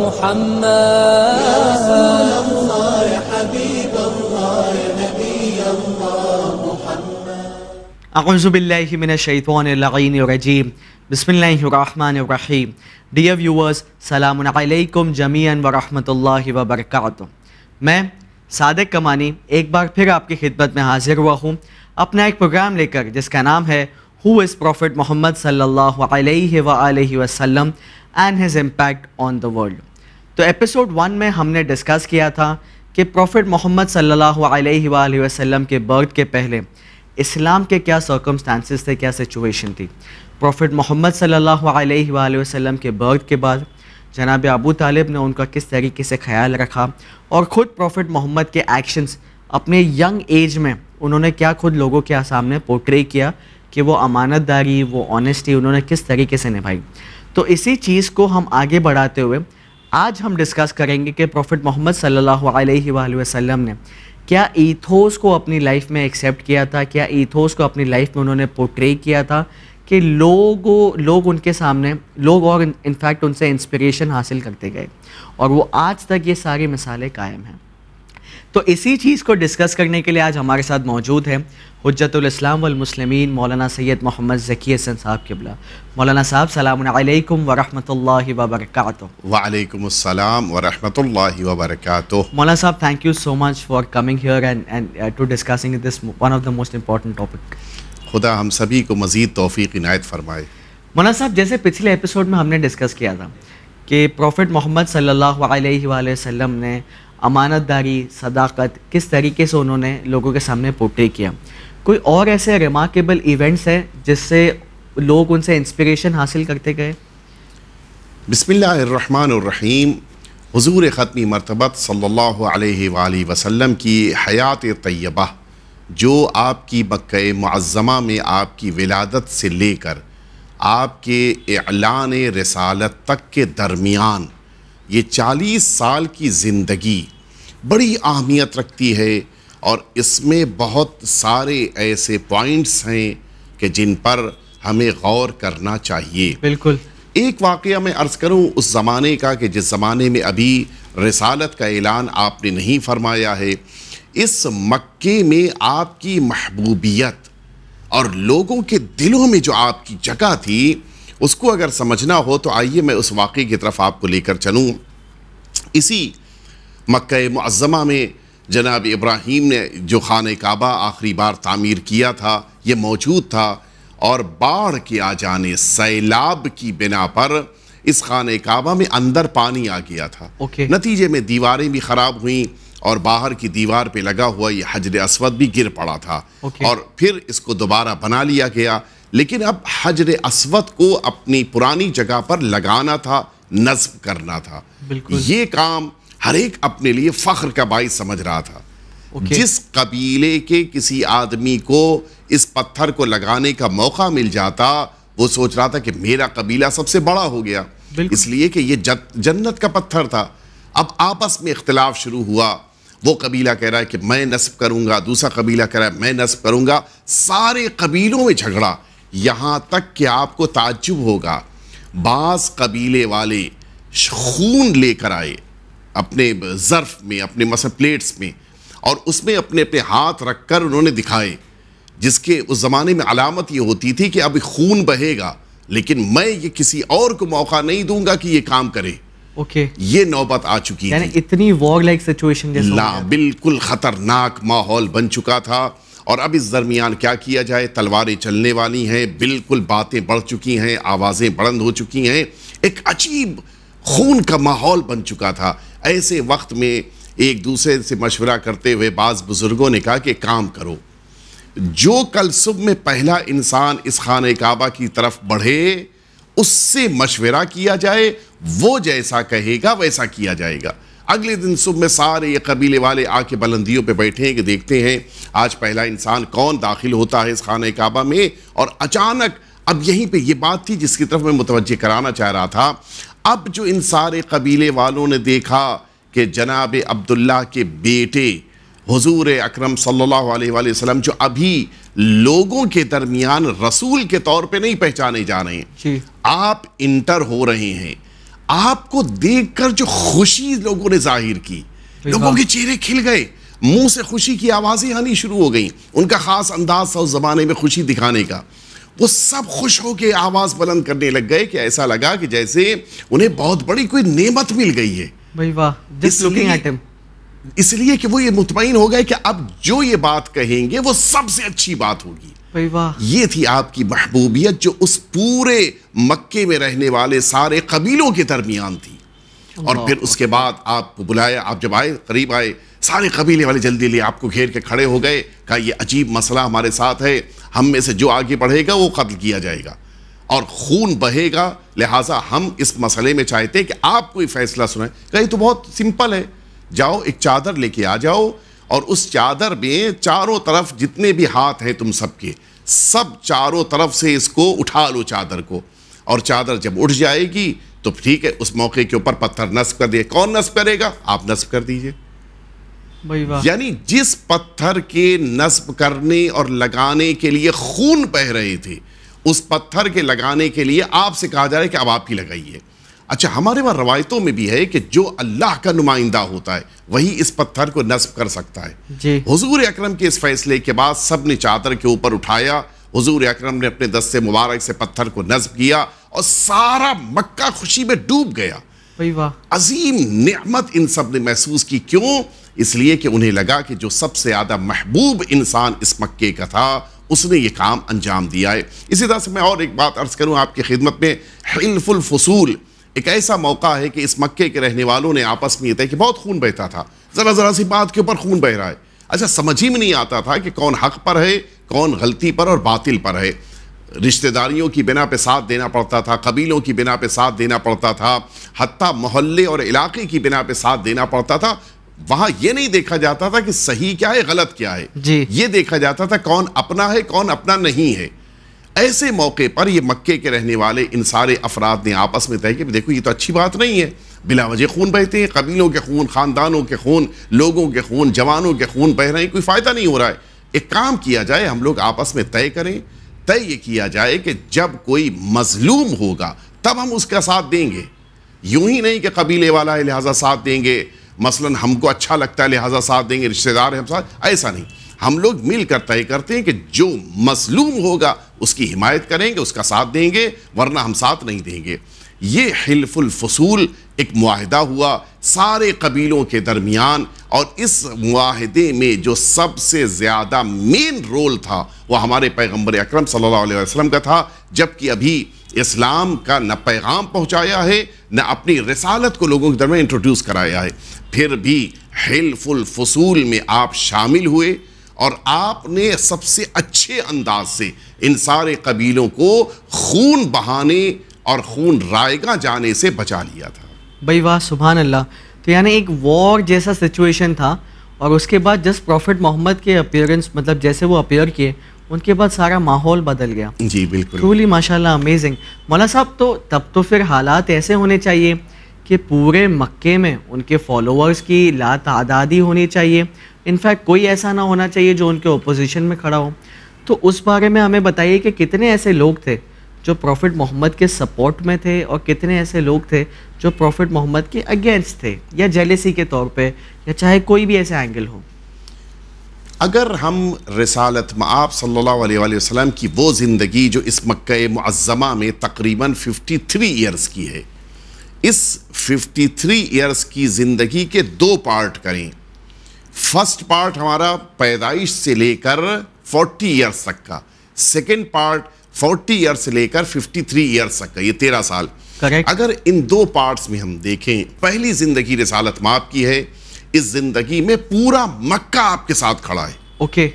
محمد يا जमीन व रहमतुल्लाहि मैं सादक कमानी एक बार फिर आपकी खिदमत में हाजिर हुआ हूँ अपना एक प्रोग्राम लेकर जिसका नाम है हु इज़ प्रॉफिट मोहम्मद सल्ला अलैहि and his impact on the world तो एपिसोड वन में हमने डिस्कस किया था कि प्रॉफिट मोहम्मद सल्ला अलैहि वसल्लम के बर्थ के पहले इस्लाम के क्या सर्कमस्टांसिस थे क्या सिचुएशन थी प्रॉफिट मोहम्मद सल्ला अलैहि वसल्लम के बर्थ के बाद जनाब अबू तालिब ने उनका किस तरीके से ख्याल रखा और ख़ुद प्रॉफिट मोहम्मद के एक्शंस अपने यंग एज में उन्होंने क्या खुद लोगों के सामने पोर्ट्रे किया कि वो अमानतदारी वो ऑनेस्टी उन्होंने किस तरीके से निभाई तो इसी चीज़ को हम आगे बढ़ाते हुए आज हम डिस्कस करेंगे कि प्रॉफिट मोहम्मद सल्लल्लाहु अलैहि वसल्लम ने क्या ईथोस को अपनी लाइफ में एक्सेप्ट किया था क्या ईथोस को अपनी लाइफ में उन्होंने पोर्ट्रे किया था कि लोगों लोग उनके सामने लोग और इनफैक्ट उनसे इंस्पिरेशन हासिल करते गए और वो आज तक ये सारी मिसालें कायम हैं तो इसी चीज़ को डिस्कस करने के लिए आज हमारे साथ मौजूद है हजतलाम वमसलमिन मौलाना सैद मोहम्मद जकी हसन साहब किबला मौलाना साहब सलामकुम वरहमल वबरक वालेकाम वरम वबरक मौलाना साहब thank you so much for coming here and and to discussing this one of the most important topic खुदा हम सभी को मज़ीद तोफ़ी इनायत फरमाए मौलाना साहब जैसे पिछले एपिसोड में हमने डिस्कस किया था कि प्रॉफिट मोहम्मद सल्लल्लाहु ने अमानत दारी सदाकत किस तरीके से उन्होंने लोगों के सामने पोर्ट्रे किया कोई और ऐसे रिमार्केबल इवेंट्स हैं जिससे लोग उनसे इंस्पिरेशन हासिल करते गए बसमीम हजूर ख़त्मी मरतबत सल्ला वसम की हयात तैयबा जो आपकी बक् मज़मा में आपकी विलादत से लेकर आपके एलान रसालत तक के दरमियान ये चालीस साल की ज़िंदगी बड़ी अहमियत रखती है और इसमें बहुत सारे ऐसे पॉइंट्स हैं कि जिन पर हमें गौर करना चाहिए बिल्कुल एक वाक़ मैं अर्ज़ करूँ उस ज़माने का कि जिस ज़माने में अभी रसालत का ऐलान आपने नहीं फरमाया है इस मक्के में आपकी महबूबियत और लोगों के दिलों में जो आपकी जगह थी उसको अगर समझना हो तो आइए मैं उस वाक़े की तरफ आपको लेकर चलूँ इसी मक् मज़मा में जनाब इब्राहिम ने जो खान काबा आखिरी बार तामीर किया था ये मौजूद था और बाढ़ के आ जाने सैलाब की बिना पर इस खान काबा में अंदर पानी आ गया था okay. नतीजे में दीवारें भी ख़राब हुई और बाहर की दीवार पे लगा हुआ ये हजर असवद भी गिर पड़ा था okay. और फिर इसको दोबारा बना लिया गया लेकिन अब हजर असवद को अपनी पुरानी जगह पर लगाना था नस्ब करना था ये काम हर एक अपने लिए फख्र का बाई समझ रहा था okay. जिस कबीले के किसी आदमी को इस पत्थर को लगाने का मौका मिल जाता वो सोच रहा था कि मेरा कबीला सबसे बड़ा हो गया इसलिए कि ये जन्नत का पत्थर था अब आपस में इख्तलाफ शुरू हुआ वो कबीला कह रहा है कि मैं नस्ब करूंगा दूसरा कबीला कह रहा है मैं नस्ब करूंगा सारे कबीलों में झगड़ा यहां तक कि आपको ताज्जुब होगा बास कबीले वाले खून लेकर आए अपने ज़र्फ में अपने मसल प्लेट्स में और उसमें अपने अपने हाथ रख कर उन्होंने दिखाए जिसके उस ज़माने में अलामत ये होती थी कि अब खून बहेगा लेकिन मैं ये किसी और को मौका नहीं दूंगा कि ये काम करे ओके okay. ये नौबत आ चुकी है इतनी वॉर लाइक सिचुएशन ला बिल्कुल ख़तरनाक माहौल बन चुका था और अब इस दरमियान क्या किया जाए तलवारें चलने वाली हैं बिल्कुल बातें बढ़ चुकी हैं आवाज़ें बुलंद हो चुकी हैं एक अजीब खून का माहौल बन चुका था ऐसे वक्त में एक दूसरे से मशवरा करते हुए बाज़ बुज़ुर्गों ने कहा कि काम करो जो कल सुबह में पहला इंसान इस खान काबा की तरफ बढ़े उससे मशवरा किया जाए वो जैसा कहेगा वैसा किया जाएगा अगले दिन सुबह में सारे ये कबीले वाले आके बुलंदियों पे बैठे हैं कि देखते हैं आज पहला इंसान कौन दाखिल होता है इस खान काबा में और अचानक अब यहीं पे ये बात थी जिसकी तरफ मैं मुतवजह कराना चाह रहा था अब जो इन सारे कबीले वालों ने देखा कि जनाब अब्दुल्ला के बेटे हुजूर अकरम सल्लल्लाहु अलैहि वसल्लम जो अभी लोगों के दरमियान रसूल के तौर पे नहीं पहचाने जा रहे हैं आप इंटर हो रहे हैं आपको देख कर जो खुशी लोगों ने जाहिर की लोगों के चेहरे खिल गए मुंह से खुशी की आवाज़ें आनी शुरू हो गई उनका खास अंदाज था उस जमाने में खुशी दिखाने का वो सब खुश होकर आवाज बुलंद करने लग गए कि ऐसा लगा कि जैसे उन्हें बहुत बड़ी कोई नेमत मिल गई है भाई वाह दिस लुकिंग एट हिम इसलिए कि वो ये मुतमिन हो गए कि अब जो ये बात कहेंगे वो सबसे अच्छी बात होगी ये थी आपकी महबूबियत जो उस पूरे मक्के में रहने वाले सारे कबीलों के दरमियान थी और फिर उसके बाद आपको बुलाया आप जब आए करीब आए सारे कबीले वाले जल्दी लिए आपको घेर के खड़े हो गए कहा यह अजीब मसला हमारे साथ है हम में से जो आगे बढ़ेगा वो कत्ल किया जाएगा और खून बहेगा लिहाजा हम इस मसले में चाहते हैं कि आप कोई फैसला सुनाए कहीं तो बहुत सिंपल है जाओ एक चादर लेके आ जाओ और उस चादर में चारों तरफ जितने भी हाथ हैं तुम सबके सब चारों तरफ से इसको उठा लो चादर को और चादर जब उठ जाएगी तो ठीक है उस मौके के ऊपर पत्थर नस्ब कर दिए कौन नस्ब करेगा आप नस्ब कर दीजिए यानी जिस पत्थर के नस्ब करने और लगाने के लिए खून बह रहे थे उस पत्थर के लगाने के लिए आपसे कहा जा रहा है कि अब आप ही लगाइए अच्छा हमारे वहाँ रवायतों में भी है कि जो अल्लाह का नुमाइंदा होता है वही इस पत्थर को नस्ब कर सकता है हजूर अक्रम के इस फैसले के बाद सब ने चादर के ऊपर उठाया हजूर अक्रम ने अपने दस्ते मुबारक से पत्थर को नस्ब किया और सारा मक्का खुशी में डूब गया अजीम नमत इन सब ने महसूस की क्यों इसलिए कि उन्हें लगा कि जो सबसे ज़्यादा महबूब इंसान इस मक्के का था उसने ये काम अंजाम दिया है इसी तरह से मैं और एक बात अर्ज़ करूँ आपकी खिदमत में हिल्फुल फसूल एक ऐसा मौका है कि इस मक्के के रहने वालों ने आपस में ये तय कि बहुत खून बहता था ज़रा ज़रा सी बात के ऊपर खून बह रहा है अच्छा समझ ही में नहीं आता था कि कौन हक पर है कौन गलती पर और बातिल पर है रिश्तेदारियों की बिना पे साथ देना पड़ता था कबीलों की बिना पे साथ देना पड़ता था हती मोहल्ले और इलाके की बिना पे साथ देना पड़ता था वहां यह नहीं देखा जाता था कि सही क्या है गलत क्या है जी। ये देखा जाता था कौन अपना है कौन अपना नहीं है ऐसे मौके पर ये मक्के के रहने वाले इन सारे अफराद ने आपस में तय किया देखो ये तो अच्छी बात नहीं है बिला वजह खून बहते हैं कबीलों के खून ख़ानदानों के खून लोगों के खून जवानों के खून बह रहे हैं कोई फ़ायदा नहीं हो रहा है एक काम किया जाए हम लोग आपस में तय करें तय ये किया जाए कि जब कोई मजलूम होगा तब हम उसका साथ देंगे यूं ही नहीं कि कबीले वाला है लिहाजा साथ देंगे मसलन हमको अच्छा लगता है लिहाजा साथ देंगे रिश्तेदार हैं हम साथ ऐसा नहीं हम लोग मिलकर तय करते हैं कि जो मजलूम होगा उसकी हिमायत करेंगे उसका साथ देंगे वरना हम साथ नहीं देंगे ये हिल्फुलफसूल एक माहदा हुआ सारे कबीलों के दरमियान और इस माहदे में जो सबसे ज़्यादा मेन रोल था वह हमारे पैगम्बर अक्रम सल्लल्लाहु अलैहि वसल्लम का था जबकि अभी इस्लाम का न पैगाम पहुँचाया है न अपनी रसालत को लोगों के दरमियान इंट्रोड्यूस कराया है फिर भी हिल्फुलफसूल में आप शामिल हुए और आपने सबसे अच्छे अंदाज से इन सारे कबीलों को खून बहाने और खून रायगा जाने से बचा लिया था भाई वाह सुबह अल्लाह तो यानी एक वॉर जैसा सिचुएशन था और उसके बाद जस्ट प्रॉफिट मोहम्मद के अपियरेंस मतलब जैसे वो अपेयर किए उनके बाद सारा माहौल बदल गया जी बिल्कुल ट्रूली माशाल्लाह अमेजिंग मौला साहब तो तब तो फिर हालात ऐसे होने चाहिए कि पूरे मक्के में उनके फॉलोअर्स की ला तादादी होनी चाहिए इनफैक्ट कोई ऐसा ना होना चाहिए जो उनके ओपोजिशन में खड़ा हो तो उस बारे में हमें बताइए कि कितने ऐसे लोग थे जो प्रॉफिट मोहम्मद के सपोर्ट में थे और कितने ऐसे लोग थे जो प्रॉफिट मोहम्मद के अगेंस्ट थे या जेलेसी के तौर पे या चाहे कोई भी ऐसा एंगल हो अगर हम रसालत आप सल्लल्लाहु अलैहि वसल्लम की वो ज़िंदगी जो इस मक्के मज़मा में तकरीबन 53 इयर्स की है इस 53 इयर्स की ज़िंदगी के दो पार्ट करें फर्स्ट पार्ट हमारा पैदाइश से लेकर 40 इयर्स तक का सेकेंड पार्ट 40 ईयर से लेकर 53 ईयर्स तक का ये तेरह साल Correct. अगर इन दो पार्ट्स में हम देखें पहली जिंदगी रिसालत माप की है इस जिंदगी में पूरा मक्का आपके साथ खड़ा है ओके okay.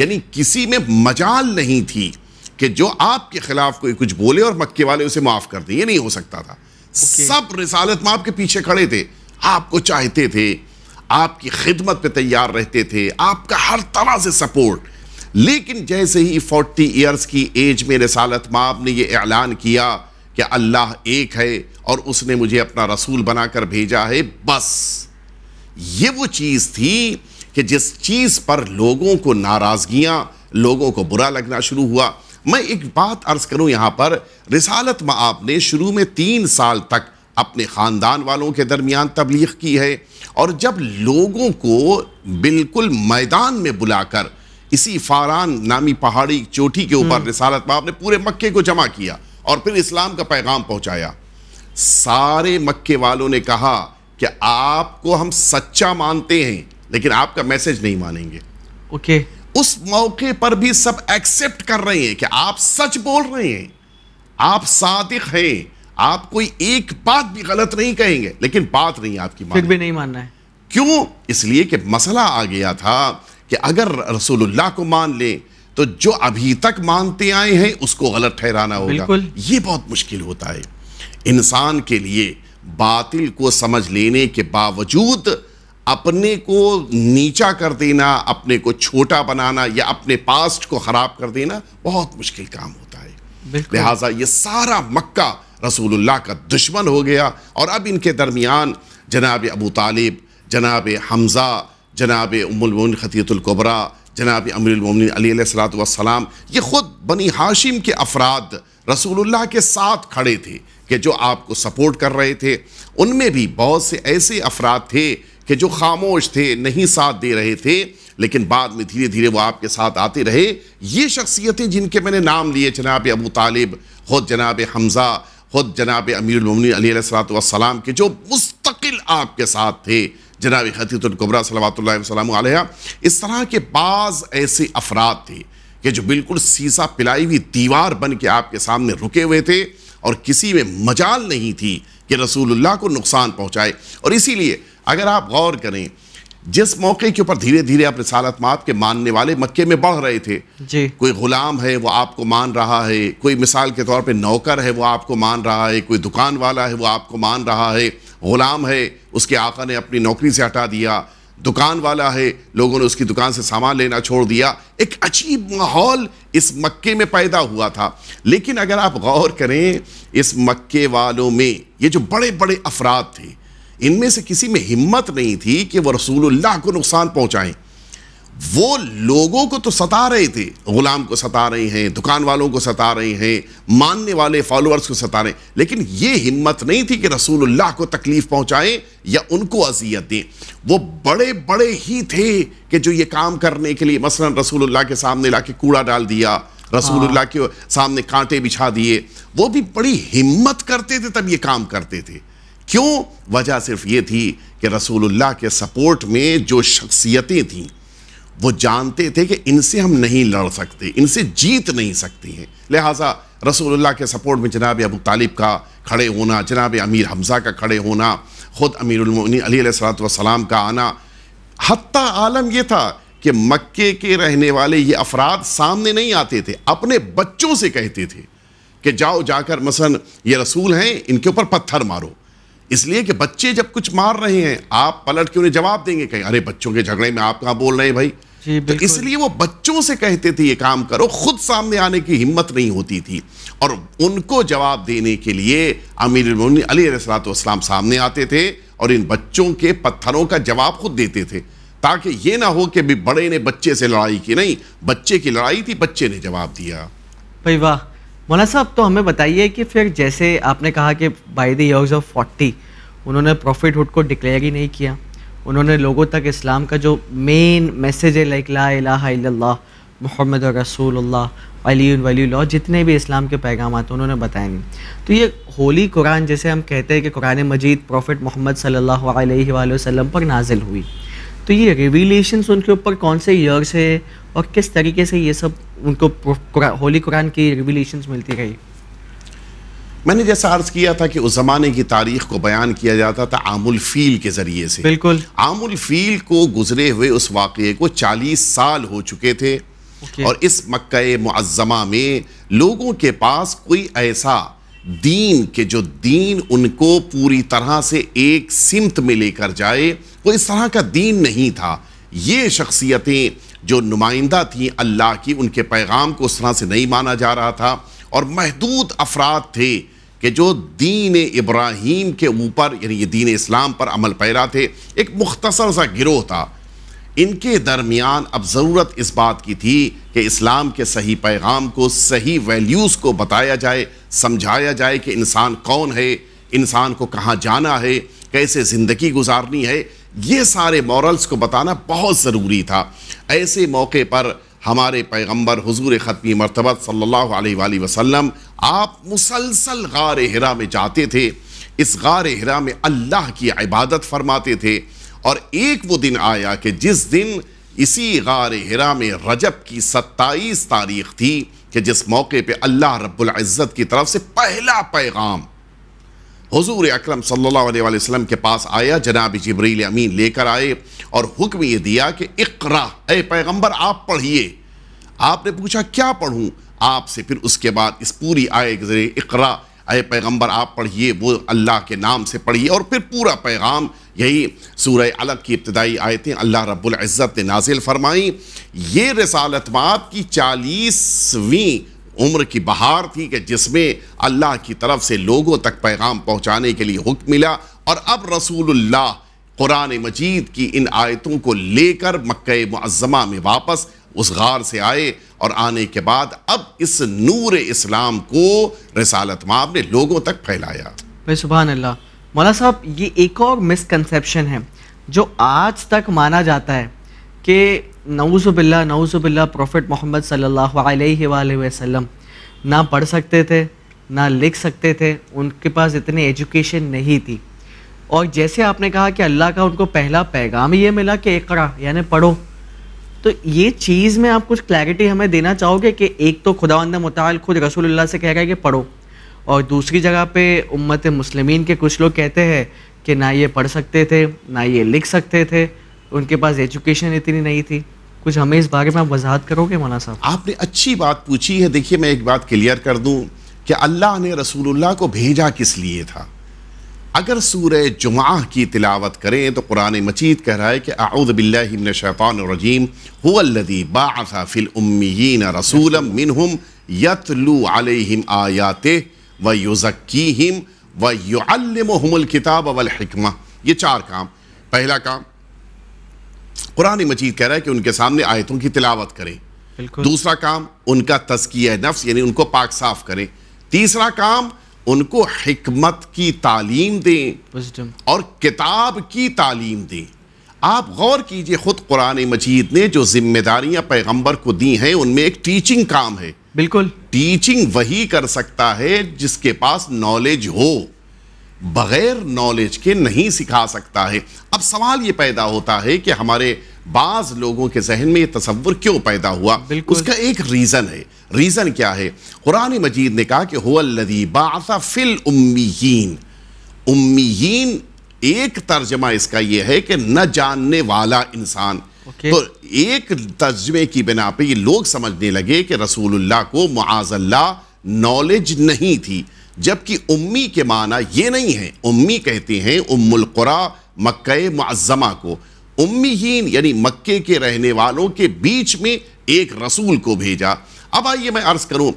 यानी किसी में मजाल नहीं थी कि जो आपके खिलाफ कोई कुछ बोले और मक्के वाले उसे माफ कर दें ये नहीं हो सकता था okay. सब रिसालत माप के पीछे खड़े थे आपको चाहते थे आपकी खिदमत पे तैयार रहते थे आपका हर तरह से सपोर्ट लेकिन जैसे ही फोर्टी ईयर्स की एज में रसालत माब ने यह ऐलान किया कि अल्लाह एक है और उसने मुझे अपना रसूल बनाकर भेजा है बस ये वो चीज़ थी कि जिस चीज़ पर लोगों को नाराज़गियाँ लोगों को बुरा लगना शुरू हुआ मैं एक बात अर्ज़ करूं यहाँ पर रिसालत में ने शुरू में तीन साल तक अपने ख़ानदान वालों के दरमियान तबलीग की है और जब लोगों को बिल्कुल मैदान में बुलाकर इसी फारान नामी पहाड़ी चोटी के ऊपर हम्म। रिसालत में आपने पूरे मक्के को जमा किया और फिर इस्लाम का पैगाम पहुंचाया सारे मक्के वालों ने कहा कि आपको हम सच्चा मानते हैं लेकिन आपका मैसेज नहीं मानेंगे ओके okay. उस मौके पर भी सब एक्सेप्ट कर रहे हैं कि आप सच बोल रहे हैं आप सादिक हैं आप कोई एक बात भी गलत नहीं कहेंगे लेकिन बात नहीं आपकी फिर भी नहीं मानना है क्यों इसलिए कि मसला आ गया था कि अगर रसूलुल्लाह को मान लें तो जो अभी तक मानते आए हैं उसको गलत ठहराना होगा ये बहुत मुश्किल होता है इंसान के लिए बातिल को समझ लेने के बावजूद अपने को नीचा कर देना अपने को छोटा बनाना या अपने पास्ट को ख़राब कर देना बहुत मुश्किल काम होता है लिहाजा ये सारा मक्का रसूलुल्लाह का दुश्मन हो गया और अब इनके दरमियान जनाब अबू तालिब जनाब हमज़ा जनाब उमलमिन ख़तीतुल्कबरा जनाब अमीरमिन सलाम ये ख़ुद बनी हाशिम के अफराद रसूलुल्लाह के साथ खड़े थे कि जो आपको सपोर्ट कर रहे थे उनमें भी बहुत से ऐसे अफराद थे कि जो खामोश थे नहीं साथ दे रहे थे लेकिन बाद में धीरे धीरे वो आपके साथ आते रहे ये शख्सियतें जिनके मैंने नाम लिए जनाब अबू तालिब खुद जनाब हमज़ा खुद जनाब अमीरमिन सलाम के जो मुस्तकिल आपके साथ थे जनाब ख़तीतुल्कबरा आलिया इस तरह के बाज़ ऐसे अफराद थे कि जो बिल्कुल सीसा पिलाई हुई दीवार बन के आपके सामने रुके हुए थे और किसी में मजाल नहीं थी कि रसूलुल्लाह को नुकसान पहुंचाए और इसीलिए अगर आप गौर करें जिस मौके के ऊपर धीरे धीरे आप रसालत के मानने वाले मक्के में बढ़ रहे थे जी। कोई ग़ुलाम है वो आपको मान रहा है कोई मिसाल के तौर पे नौकर है वो आपको मान रहा है कोई दुकान वाला है वो आपको मान रहा है गुलाम है उसके आका ने अपनी नौकरी से हटा दिया दुकान वाला है लोगों ने उसकी दुकान से सामान लेना छोड़ दिया एक अजीब माहौल इस मक्के में पैदा हुआ था लेकिन अगर आप गौर करें इस मक्के वालों में ये जो बड़े बड़े अफराद थे इनमें से किसी में हिम्मत नहीं थी कि वह रसूलुल्लाह को नुकसान पहुँचाएँ वो लोगों को तो सता रहे थे गुलाम को सता रहे हैं दुकान वालों को सता रहे हैं मानने वाले फॉलोअर्स को सता रहे हैं लेकिन ये हिम्मत नहीं थी कि रसूलुल्लाह को तकलीफ पहुंचाएं या उनको अजियत दें वो बड़े बड़े ही थे कि जो ये काम करने के लिए मसलन रसूलुल्लाह के सामने ला के कूड़ा डाल दिया रसूलुल्लाह हाँ। के सामने कांटे बिछा दिए वो भी बड़ी हिम्मत करते थे तब ये काम करते थे क्यों वजह सिर्फ ये थी कि रसूलुल्लाह के सपोर्ट में जो शख्सियतें थीं वो जानते थे कि इनसे हम नहीं लड़ सकते इनसे जीत नहीं सकती हैं लिहाजा रसूलुल्लाह के सपोर्ट में जनाब अबू तालिब का खड़े होना जनाब अमीर हमज़ा का खड़े होना ख़ुद अमीर अली सलाम का आना हती आलम यह था कि मक्के के रहने वाले ये अफराद सामने नहीं आते थे अपने बच्चों से कहते थे कि जाओ जाकर मसन ये रसूल हैं इनके ऊपर पत्थर मारो इसलिए कि बच्चे जब कुछ मार रहे हैं आप पलट के उन्हें जवाब देंगे कहीं अरे बच्चों के झगड़े में आप कहाँ बोल रहे हैं भाई तो इसलिए वो बच्चों से कहते थे ये काम करो खुद सामने आने की हिम्मत नहीं होती थी और उनको जवाब देने के लिए अमीर अली सामने आते थे और इन बच्चों के पत्थरों का जवाब खुद देते थे ताकि ये ना हो कि भी बड़े ने बच्चे से लड़ाई की नहीं बच्चे की लड़ाई थी बच्चे ने जवाब दिया भाई वाह मौला साहब तो हमें बताइए कि फिर जैसे आपने कहा कि by the years of forty उन्होंने हुड को डिक्लेयर ही नहीं किया उन्होंने लोगों तक इस्लाम का जो मेन मैसेज है लाइक ला इला मोहम्मद रसूल अली वली जितने भी इस्लाम के पैगाम आते उन्होंने बताए नहीं तो ये होली कुरान जैसे हम कहते हैं कि कुरान मजीद प्रॉफिट मोहम्मद सल्लल्लाहु अलैहि वसल्लम पर नाजिल हुई तो ये रिविलेशन उनके ऊपर कौन से ईयर्स है और किस तरीके से ये सब उनको कुरा, होली कुरान की रिविलेशन मिलती रही मैंने जैसा अर्ज किया था कि उस ज़माने की तारीख को बयान किया जाता था आमुल फील के ज़रिए से बिल्कुल आमुल फील को गुजरे हुए उस वाकये को 40 साल हो चुके थे okay. और इस मक्का मुआज़मा में लोगों के पास कोई ऐसा दीन के जो दीन उनको पूरी तरह से एक सिमत में लेकर जाए वो इस तरह का दीन नहीं था ये शख्सियतें जो नुमाइंदा थीं अल्लाह की उनके पैगाम को उस तरह से नहीं माना जा रहा था और महदूद अफराद थे कि जो दीन इब्राहीम के ऊपर यानी ये दीन इस्लाम पर अमल पैरा थे एक मुख्तसर सा गिरोह था इनके दरमियान अब ज़रूरत इस बात की थी कि इस्लाम के सही पैगाम को सही वैल्यूज़ को बताया जाए समझाया जाए कि इंसान कौन है इंसान को कहाँ जाना है कैसे ज़िंदगी गुजारनी है ये सारे मॉरल्स को बताना बहुत ज़रूरी था ऐसे मौके पर हमारे पैगंबर हुजूर ख़त्मी मरतबत सल्लल्लाहु अलैहि वसल्लम आप मुसलसल गार हिरा में जाते थे इस गार हिरा में अल्लाह की इबादत फरमाते थे और एक वो दिन आया कि जिस दिन इसी गार हिरा में रजब की सत्ताईस तारीख थी कि जिस मौके पे अल्लाह रब्बुल इज़्ज़त की तरफ से पहला पैगाम हजूर अक्रम सल्लाम के पास आया जनाब जबरील अमीन लेकर आए और हुक्म ये दिया कि इकरा ए पैगम्बर आप पढ़िए आपने पूछा क्या पढ़ूँ आपसे फिर उसके बाद इस पूरी आय जरिए इकरा अय पैगम्बर आप पढ़िए वो अल्लाह के नाम से पढ़िए और फिर पूरा पैगाम यही सूर्य अलग की इब्तदाई आयतें अल्लाह रब्ज़त ने नाजिल फरमाई ये रसालत की चालीसवीं उम्र की बहार थी कि जिसमें अल्लाह की तरफ से लोगों तक पैगाम पहुँचाने के लिए हुक्म मिला और अब रसूलुल्लाह कुरान मजीद की इन आयतों को लेकर मक्के मज़मा में वापस उस गार से आए और आने के बाद अब इस नूर इस्लाम को रसालत माब ने लोगों तक फैलाया भाई सुबह अल्लाह मौला साहब ये एक और मिसकनसेप्शन है जो आज तक माना जाता है कि नऊज़बिल्ला नऊज़बिल्ला प्रॉफ़िट मोहम्मद सल्लल्लाहु अलैहि वसल्लम ना पढ़ सकते थे ना लिख सकते थे उनके पास इतनी एजुकेशन नहीं थी और जैसे आपने कहा कि अल्लाह का उनको पहला पैगाम ये मिला कि एकरा यानी पढ़ो तो ये चीज़ में आप कुछ क्लैरिटी हमें देना चाहोगे कि एक तो खुदा मताल खुद रसूलुल्लाह से कह रहा है कि पढ़ो और दूसरी जगह पे उम्मत मुस्लिमीन के कुछ लोग कहते हैं कि ना ये पढ़ सकते थे ना ये लिख सकते थे उनके पास एजुकेशन इतनी नहीं थी कुछ हमें इस बारे में आप वजाहत करोगे मौलाना साहब आपने अच्छी बात पूछी है देखिए मैं एक बात क्लियर कर दूं कि अल्लाह ने रसूलुल्लाह को भेजा किस लिए था अगर सूर जुमा की तिलावत करें तो कुरान मजीद कह रहा है कि आउदबिल्लिमिन शैतानरजीम हुदी बाफ़ा फ़िल उम्मीन रसूलम मिनहम यतलू अलहिम आयाते व युज़क्कीम व युअल्लमहुमुल किताब वल हिकमा ये चार काम पहला काम कुरानी मजीद कह रहा है कि उनके सामने आयतों की तिलावत करें दूसरा काम उनका तस्किया नफ्स यानी उनको पाक साफ करें तीसरा काम उनको हमत की तालीम दें और किताब की तालीम दें आप गौर कीजिए ख़ुद कुरान मजीद ने जो जिम्मेदारियां पैगम्बर को दी हैं उनमें एक टीचिंग काम है बिल्कुल टीचिंग वही कर सकता है जिसके पास नॉलेज हो बगैर नॉलेज के नहीं सिखा सकता है अब सवाल ये पैदा होता है कि हमारे बाज लोगों के जहन में ये तस्वुर क्यों पैदा हुआ उसका एक रीज़न है रीज़न क्या है कुरान मजीद ने कहा कि होदी बासा फिल उम्मीन उम्मीन एक तर्जमा इसका यह है कि न जानने वाला इंसान Okay. तो एक तर्जमे की बिना पे ये लोग समझने लगे कि रसूलुल्लाह को मुआज़ल्ला नॉलेज नहीं थी जबकि उम्मी के माना ये नहीं है उम्मी कहते हैं उम्मुलकुरा मक्के मज़मा को उम्मीहीन यानी मक्के के रहने वालों के बीच में एक रसूल को भेजा अब आइए मैं अर्ज़ करूँ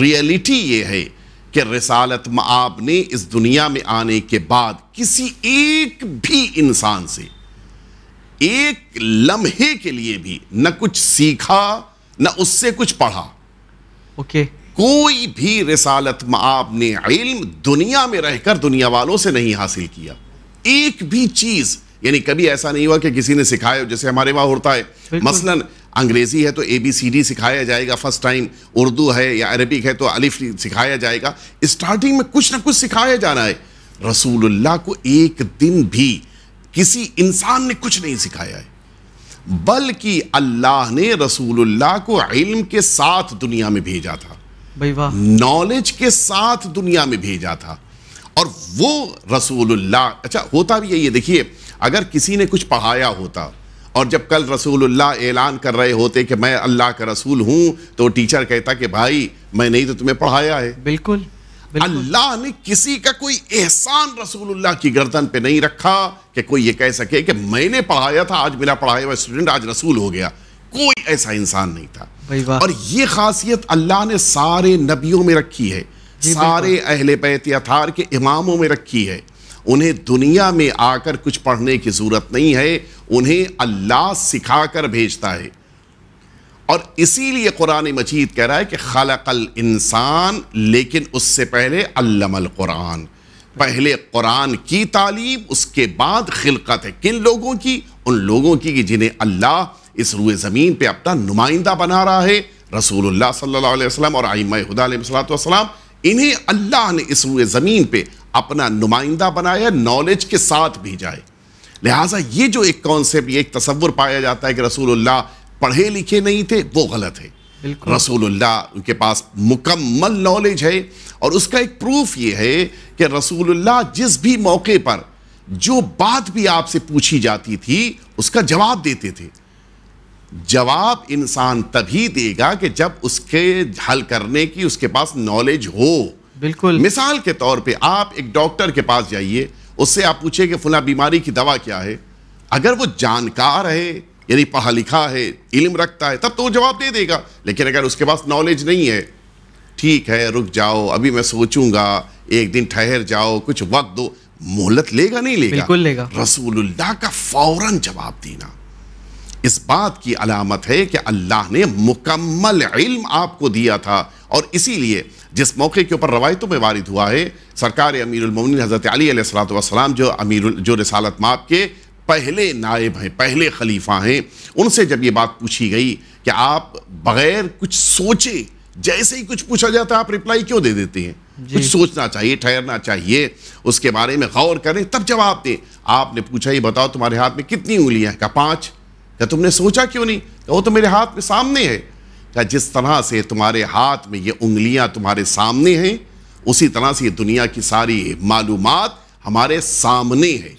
रियलिटी ये है कि रसालत मआब ने इस दुनिया में आने के बाद किसी एक भी इंसान से एक लम्हे के लिए भी न कुछ सीखा न उससे कुछ पढ़ा ओके okay. कोई भी रसालत आपने इल्म दुनिया में रहकर दुनिया वालों से नहीं हासिल किया एक भी चीज़ यानी कभी ऐसा नहीं हुआ कि किसी ने सिखाया जैसे हमारे वहाँ होता है मसलन अंग्रेज़ी है तो ए बी सी डी सिखाया जाएगा फर्स्ट टाइम उर्दू है या अरबिक है तो अलिफ सिखाया जाएगा स्टार्टिंग में कुछ ना कुछ सिखाया जाना है रसूलुल्लाह को एक दिन भी किसी इंसान ने कुछ नहीं सिखाया है बल्कि अल्लाह ने रसूलुल्लाह को इल्म के साथ दुनिया में भेजा था नॉलेज के साथ दुनिया में भेजा था और वो रसूलुल्लाह अच्छा होता भी यही है देखिए अगर किसी ने कुछ पढ़ाया होता और जब कल रसूलुल्लाह ऐलान कर रहे होते कि मैं अल्लाह का रसूल हूं तो टीचर कहता कि भाई मैं नहीं तो तुम्हें पढ़ाया है बिल्कुल अल्लाह ने किसी का कोई एहसान रसूलुल्लाह की गर्दन पे नहीं रखा कि कोई ये कह सके कि मैंने पढ़ाया था आज मेरा पढ़ाया हुआ स्टूडेंट आज रसूल हो गया कोई ऐसा इंसान नहीं था और ये खासियत अल्लाह ने सारे नबियों में रखी है सारे अहले बैत अथार के इमामों में रखी है उन्हें दुनिया में आकर कुछ पढ़ने की ज़रूरत नहीं है उन्हें अल्लाह सिखा कर भेजता है और इसीलिए कुरान मजीद कह रहा है कि कल इंसान लेकिन उससे पहले अल्लमल कुरान पहले कुरान की तालीम उसके बाद खिलकत है किन लोगों की उन लोगों की जिन्हें अल्लाह इस रुए ज़मीन पर अपना नुमाइंदा बना रहा है रसूलुल्लाह सल्लल्लाहु अलैहि वसल्लम और आईमसलाम इन्हें अल्लाह ने इस रुए ज़मीन पर अपना नुमाइंदा बनाया नॉलेज के साथ भेजा है लिहाजा ये जो एक कॉन्सेप्ट एक तस्वुर पाया जाता है कि रसूल पढ़े लिखे नहीं थे वो गलत है रसूलुल्लाह उनके पास मुकम्मल नॉलेज है और उसका एक प्रूफ ये है कि रसूलुल्लाह जिस भी मौके पर जो बात भी आपसे पूछी जाती थी उसका जवाब देते थे जवाब इंसान तभी देगा कि जब उसके हल करने की उसके पास नॉलेज हो बिल्कुल मिसाल के तौर पे आप एक डॉक्टर के पास जाइए उससे आप पूछे कि फला बीमारी की दवा क्या है अगर वो जानकार है यानी पढ़ा लिखा है इल्म रखता है तब तो वो जवाब दे देगा लेकिन अगर उसके पास नॉलेज नहीं है ठीक है रुक जाओ अभी मैं सोचूंगा एक दिन ठहर जाओ कुछ वक्त दो मोहलत लेगा नहीं लेगा बिल्कुल लेगा रसूलुल्लाह का फौरन जवाब देना इस बात की अलामत है कि अल्लाह ने मुकम्मल इल्म आपको दिया था और इसीलिए जिस मौके के ऊपर रवायतों में वारिद हुआ है सरकार अमीरमिन हज़रत अलीसलाम जो अमीर जो रसालत माप के पहले नायब हैं पहले खलीफा हैं उनसे जब ये बात पूछी गई कि आप बग़ैर कुछ सोचे जैसे ही कुछ पूछा जाता है आप रिप्लाई क्यों दे देते हैं कुछ सोचना चाहिए ठहरना चाहिए उसके बारे में गौर करें तब जवाब दें आपने पूछा ये बताओ तुम्हारे हाथ में कितनी उंगलियां का पाँच क्या तुमने सोचा क्यों नहीं वो तो मेरे हाथ में सामने है क्या जिस तरह से तुम्हारे हाथ में ये उंगलियां तुम्हारे सामने हैं उसी तरह से ये दुनिया की सारी मालूम हमारे सामने है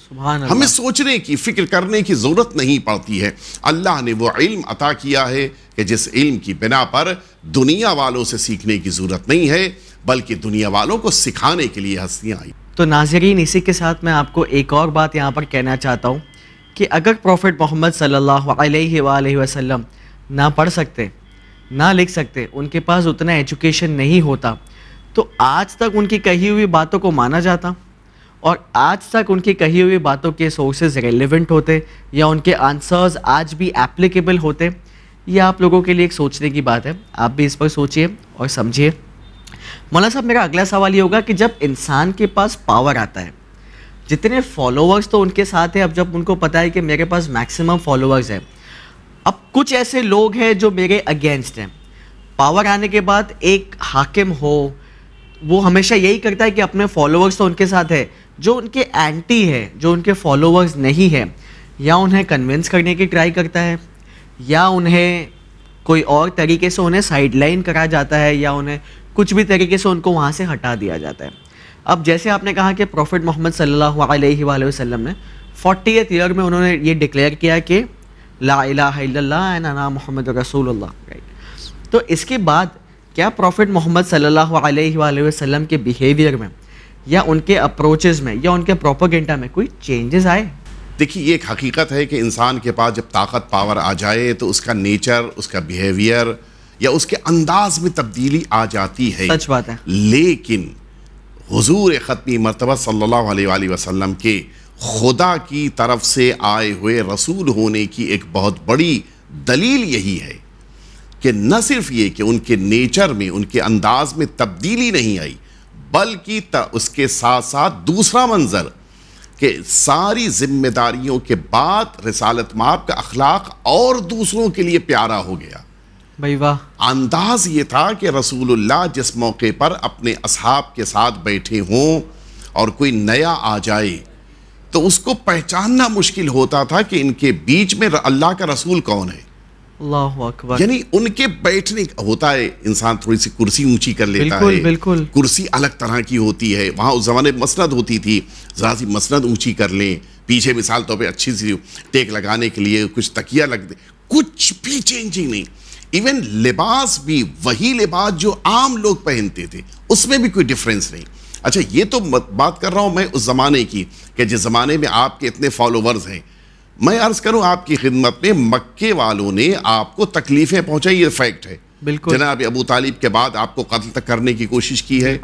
हमें सोचने की फिक्र करने की ज़रूरत नहीं पड़ती है अल्लाह ने वो इल्म अता किया है कि जिस इल्म की बिना पर दुनिया वालों से सीखने की ज़रूरत नहीं है बल्कि दुनिया वालों को सिखाने के लिए हस्तियाँ आई तो नाजरीन इसी के साथ मैं आपको एक और बात यहाँ पर कहना चाहता हूँ कि अगर प्रॉफिट मोहम्मद सल्ला अलैहि वसल्लम ना पढ़ सकते ना लिख सकते उनके पास उतना एजुकेशन नहीं होता तो आज तक उनकी कही हुई बातों को माना जाता और आज तक उनकी कही हुई बातों के सोर्सेज रेलिवेंट होते या उनके आंसर्स आज भी एप्लीकेबल होते ये आप लोगों के लिए एक सोचने की बात है आप भी इस पर सोचिए और समझिए मौलाना साहब मेरा अगला सवाल ये होगा कि जब इंसान के पास पावर आता है जितने फॉलोअर्स तो उनके साथ है अब जब उनको पता है कि मेरे पास मैक्सिमम फॉलोअर्स हैं अब कुछ ऐसे लोग हैं जो मेरे अगेंस्ट हैं पावर आने के बाद एक हाकिम हो वो हमेशा यही करता है कि अपने फॉलोअर्स तो उनके साथ है जो उनके एंटी है जो उनके फॉलोअर्स नहीं है या उन्हें कन्विंस करने की ट्राई करता है या उन्हें कोई और तरीके से उन्हें साइडलाइन करा जाता है या उन्हें कुछ भी तरीके से उनको वहाँ से हटा दिया जाता है अब जैसे आपने कहा कि प्रॉफिट मोहम्मद सल्लल्लाहु अलैहि वसल्लम ने फोर्टी ईयर में उन्होंने ये डिक्लेयर किया कि ला मोहम्मद रसूल तो इसके बाद क्या प्रॉफिट मोहम्मद सल्लल्लाहु अलैहि वसल्लम के बिहेवियर में या उनके अप्रोचेज़ में या उनके प्रोपोगेंडा में कोई चेंजेस आए देखिए ये एक हकीकत है कि इंसान के पास जब ताकत पावर आ जाए तो उसका नेचर उसका बिहेवियर या उसके अंदाज में तब्दीली आ जाती है सच बात है लेकिन हजूर ख़त्मी मरतबा सल्ला वसम के खुदा की तरफ से आए हुए रसूल होने की एक बहुत बड़ी दलील यही है कि न सिर्फ ये कि उनके नेचर में उनके अंदाज में तब्दीली नहीं आई बल्कि उसके साथ साथ दूसरा मंज़र कि सारी जिम्मेदारियों के बाद रसालत माप का अखलाक और दूसरों के लिए प्यारा हो गया भाई वाह अंदाज ये था कि रसूलुल्लाह जिस मौके पर अपने असहाब के साथ बैठे हों और कोई नया आ जाए तो उसको पहचानना मुश्किल होता था कि इनके बीच में अल्लाह का रसूल कौन है यानी उनके बैठने होता है इंसान थोड़ी सी कुर्सी ऊंची कर लेता बिल्कुल, है बिल्कुल कुर्सी अलग तरह की होती है वहाँ उस जमाने में मसनद होती थी ज़रा सी मसनद ऊंची कर लें पीछे मिसाल तौर तो पे अच्छी सी टेक लगाने के लिए कुछ तकिया लग दे कुछ भी चेंजिंग नहीं इवन लिबास भी वही लिबास जो आम लोग पहनते थे उसमें भी कोई डिफरेंस नहीं अच्छा ये तो बात कर रहा हूँ मैं उस ज़माने की कि जिस ज़माने में आपके इतने फॉलोवर्स हैं मैं अर्ज़ करूँ आपकी खिदमत में मक्के वालों ने आपको तकलीफ़ें पहुँचाई ये फैक्ट है बिल्कुल जनाब अबू तालिब के बाद आपको कत्ल तक करने की कोशिश की है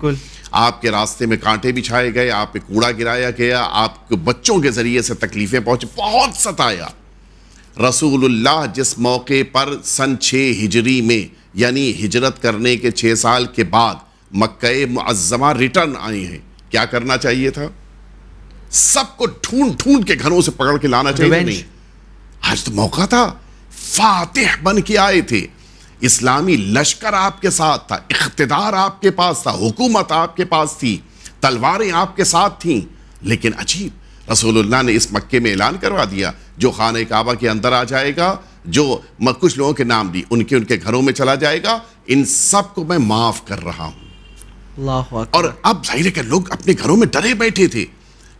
आपके रास्ते में कांटे बिछाए गए आप पे कूड़ा गिराया गया आपके बच्चों के ज़रिए से तकलीफ़ें पहुँची बहुत सताया रसूलुल्लाह जिस मौके पर सन छः हिजरी में यानी हिजरत करने के छः साल के बाद मक्के मुआज़मा रिटर्न आए हैं क्या करना चाहिए था सबको ढूंढ ढूंढ के घरों से पकड़ के लाना चाहिए नहीं आज तो मौका था फातिह बन के आए थे इस्लामी लश्कर आपके साथ था इकतदार आपके पास था हुकूमत आपके पास थी तलवारें आपके साथ थीं लेकिन अजीब रसूलुल्लाह ने इस मक्के में ऐलान करवा दिया जो खान काबा के अंदर आ जाएगा जो कुछ लोगों के नाम दी उनके उनके घरों में चला जाएगा इन सब को मैं माफ़ कर रहा हूँ और अब जाहिर है कि लोग अपने घरों में डरे बैठे थे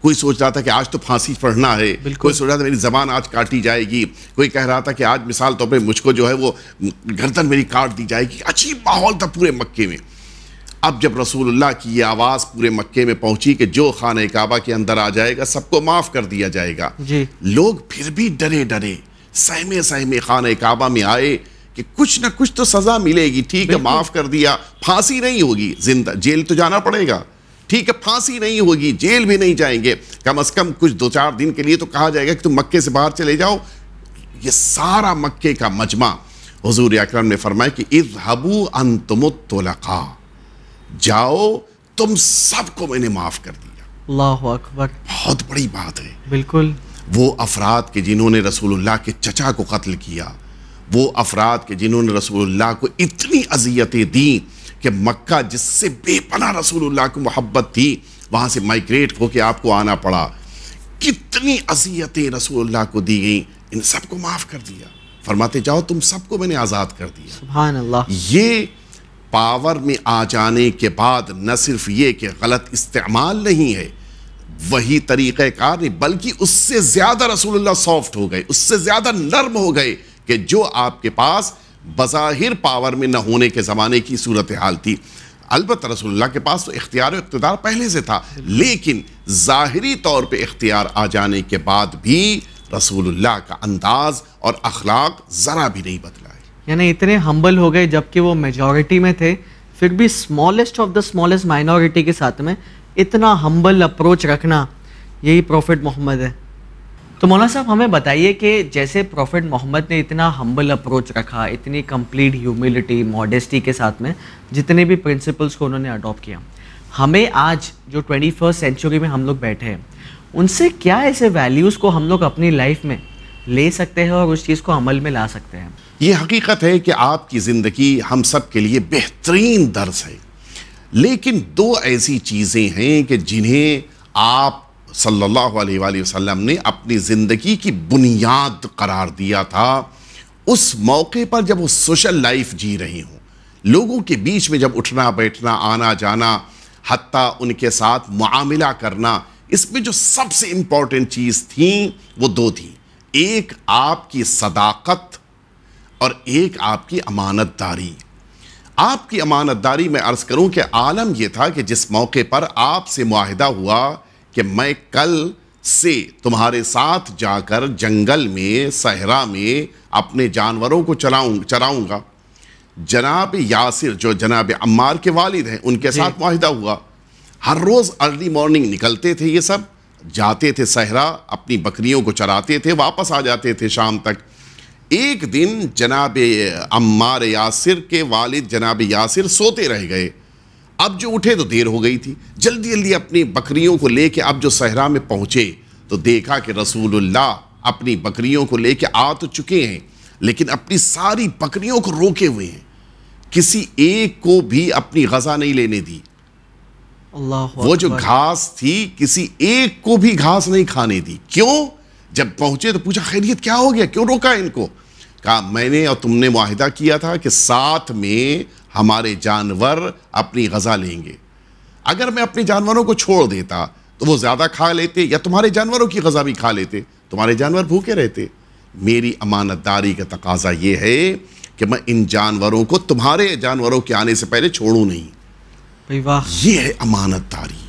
कोई सोच रहा था कि आज तो फांसी पढ़ना है कोई सोच रहा था मेरी जबान आज काटी जाएगी कोई कह रहा था कि आज मिसाल तौर तो पर मुझको जो है वो गर्दन मेरी काट दी जाएगी अजीब माहौल था पूरे मक्के में अब जब रसूलुल्लाह की ये आवाज़ पूरे मक्के में पहुंची कि जो खान काबा के अंदर आ जाएगा सबको माफ़ कर दिया जाएगा जी लोग फिर भी डरे डरे सहमे सहमे खान काबा में आए कि कुछ ना कुछ तो सज़ा मिलेगी ठीक है माफ़ कर दिया फांसी नहीं होगी जिंदा जेल तो जाना पड़ेगा ठीक है फांसी नहीं होगी जेल भी नहीं जाएंगे कम अज़ कम कुछ दो चार दिन के लिए तो कहा जाएगा कि तुम मक्के से बाहर चले जाओ ये सारा मक्के का मजमा हजूर अक्रम ने फरमाया कि इज हबू अनतमुतलका जाओ तुम सबको मैंने माफ कर दिया अल्लाह अकबर बहुत बड़ी बात है बिल्कुल वो अफराद के जिन्होंने रसूलुल्लाह के चचा को कत्ल किया वो अफराद के जिन्होंने रसूलुल्लाह को इतनी अजियतें दी कि मक्का जिससे बेपना रसूलुल्लाह को मोहब्बत थी वहां से माइग्रेट होके आपको आना पड़ा कितनी अजियतें रसूलुल्लाह को दी गई इन सबको माफ़ कर दिया फरमाते जाओ तुम सबको मैंने आज़ाद कर दिया ये पावर में आ जाने के बाद न सिर्फ ये कि गलत इस्तेमाल नहीं है वही तरीक़ार नहीं बल्कि उससे ज़्यादा रसूलुल्लाह सॉफ्ट हो गए उससे ज़्यादा नर्म हो गए कि जो आपके पास बज़ाहिर पावर में न होने के ज़माने की सूरत हाल थी अलबत् रसोल्ला के पास तो इख्तियार इकतदार पहले से था लेकिन ज़ाहरी तौर पर इख्तियार आ जाने के बाद भी रसूलुल्लाह का अंदाज़ और अखलाक ज़रा भी नहीं बदला यानी इतने हम्बल हो गए जबकि वो मेजॉरिटी में थे फिर भी smallest of the smallest minority के साथ में इतना हम्बल अप्रोच रखना यही प्रॉफिट मोहम्मद है तो मौलाना साहब हमें बताइए कि जैसे प्रॉफिट मोहम्मद ने इतना हम्बल अप्रोच रखा इतनी कंप्लीट ह्यूमिलिटी मॉडेस्टी के साथ में जितने भी प्रिंसिपल्स को उन्होंने अडॉप्ट किया हमें आज जो ट्वेंटी फर्स्ट सेंचुरी में हम लोग बैठे हैं उनसे क्या ऐसे वैल्यूज़ को हम लोग अपनी लाइफ में ले सकते हैं और उस चीज़ को अमल में ला सकते हैं ये हकीकत है कि आपकी ज़िंदगी हम सब के लिए बेहतरीन दर्ज है लेकिन दो ऐसी चीज़ें हैं कि जिन्हें आप सल्लल्लाहु अलैहि वसल्लम ने अपनी ज़िंदगी की बुनियाद करार दिया था उस मौके पर जब वो सोशल लाइफ जी रही हों लोगों के बीच में जब उठना बैठना आना जाना हती उनके साथ मामला करना इसमें जो सबसे इम्पॉर्टेंट चीज़ थी वो दो थी एक आपकी सदाकत और एक आपकी अमानत दारी आपकी अमानत दारी मैं अर्ज़ करूं कि आलम यह था कि जिस मौके पर आपसे मुआहदा हुआ कि मैं कल से तुम्हारे साथ जाकर जंगल में सहरा में अपने जानवरों को चलाऊँ चराऊंगा जनाब यासिर जो जनाब अम्मार के वालिद हैं उनके साथ माहिदा हुआ हर रोज़ अर्ली मॉर्निंग निकलते थे ये सब जाते थे सहरा अपनी बकरियों को चराते थे वापस आ जाते थे शाम तक एक दिन जनाब अम्मार यासिर के वालिद जनाब यासिर सोते रह गए अब जो उठे तो देर हो गई थी जल्दी जल्दी अपनी बकरियों को लेके अब जो सहरा में पहुँचे तो देखा कि रसूलुल्लाह अपनी बकरियों को लेके आ तो चुके हैं लेकिन अपनी सारी बकरियों को रोके हुए हैं किसी एक को भी अपनी गजा नहीं लेने दी वो जो घास थी किसी एक को भी घास नहीं खाने दी क्यों जब पहुंचे तो पूछा खैरियत क्या हो गया क्यों रोका इनको कहा मैंने और तुमने माहिदा किया था कि साथ में हमारे जानवर अपनी गज़ा लेंगे अगर मैं अपने जानवरों को छोड़ देता तो वो ज़्यादा खा लेते या तुम्हारे जानवरों की गज़ा भी खा लेते तुम्हारे जानवर भूखे रहते मेरी अमानतदारी का तकाजा ये है कि मैं इन जानवरों को तुम्हारे जानवरों के आने से पहले छोड़ूँ नहीं ये है अमानतदारी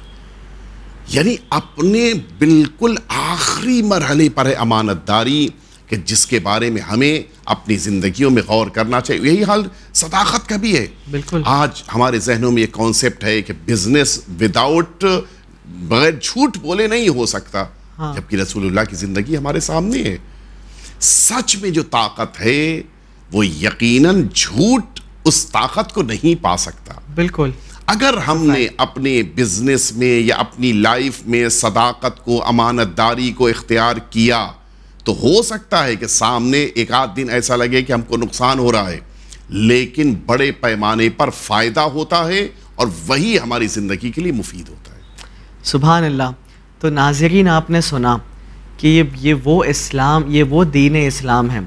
यानी अपने बिल्कुल आखिरी मरहले पर है अमानतदारी कि जिसके बारे में हमें अपनी ज़िंदगियों में गौर करना चाहिए यही हाल सदाकत का भी है बिल्कुल आज हमारे जहनों में ये कॉन्सेप्ट है कि बिज़नेस विदाउट बगैर झूठ बोले नहीं हो सकता हाँ। जबकि रसूलुल्लाह की ज़िंदगी हमारे सामने है सच में जो ताकत है वो यकीनन झूठ उस ताकत को नहीं पा सकता बिल्कुल अगर हमने अपने बिजनेस में या अपनी लाइफ में सदाकत को अमानतदारी को इख्तियार किया तो हो सकता है कि सामने एक आध दिन ऐसा लगे कि हमको नुकसान हो रहा है लेकिन बड़े पैमाने पर फ़ायदा होता है और वही हमारी ज़िंदगी के लिए मुफीद होता है सुबह अल्लाह तो नाजरीन आपने सुना कि ये ये वो इस्लाम ये वो दीन इस्लाम है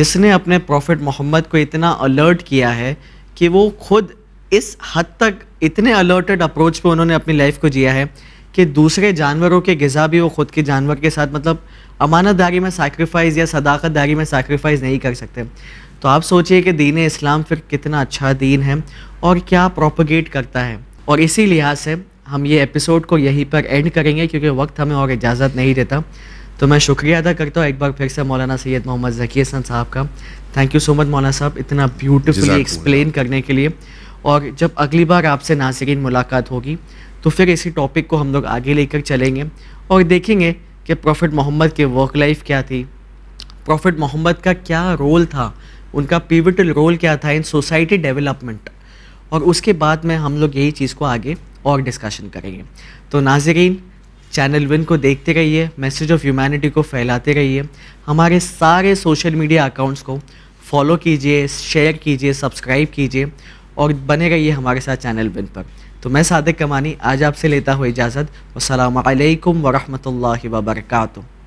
जिसने अपने प्रॉफिट मोहम्मद को इतना अलर्ट किया है कि वो खुद इस हद तक इतने अलर्टेड अप्रोच पे उन्होंने अपनी लाइफ को जिया है कि दूसरे जानवरों के गज़ा भी वो ख़ुद के जानवर के साथ मतलब अमानत दारी में सैक्रीफाइस या सदाकत दारी में सैक्रीफाइस नहीं कर सकते तो आप सोचिए कि दीन इस्लाम फिर कितना अच्छा दीन है और क्या प्रोपोगेट करता है और इसी लिहाज से हम ये एपिसोड को यहीं पर एंड करेंगे क्योंकि वक्त हमें और इजाज़त नहीं देता तो मैं शुक्रिया अदा करता हूँ एक बार फिर से मौलाना सैयद मोहम्मद जकी हसन साहब का थैंक यू सो मच मौलाना साहब इतना ब्यूटिफुली एक्सप्लेन करने के लिए और जब अगली बार आपसे नासरीन मुलाकात होगी तो फिर इसी टॉपिक को हम लोग आगे लेकर चलेंगे और देखेंगे कि प्रॉफिट मोहम्मद की वर्क लाइफ क्या थी प्रॉफिट मोहम्मद का क्या रोल था उनका पिविटल रोल क्या था इन सोसाइटी डेवलपमेंट और उसके बाद में हम लोग यही चीज़ को आगे और डिस्कशन करेंगे तो नाजरीन चैनल विन को देखते रहिए मैसेज ऑफ ह्यूमैनिटी को फैलाते रहिए हमारे सारे सोशल मीडिया अकाउंट्स को फॉलो कीजिए शेयर कीजिए सब्सक्राइब कीजिए और बने रहिए हमारे साथ चैनल विन पर तो मैं सादक कमानी आज आपसे लेता हुआ इजाज़त अल्लाम वरहमल वर्का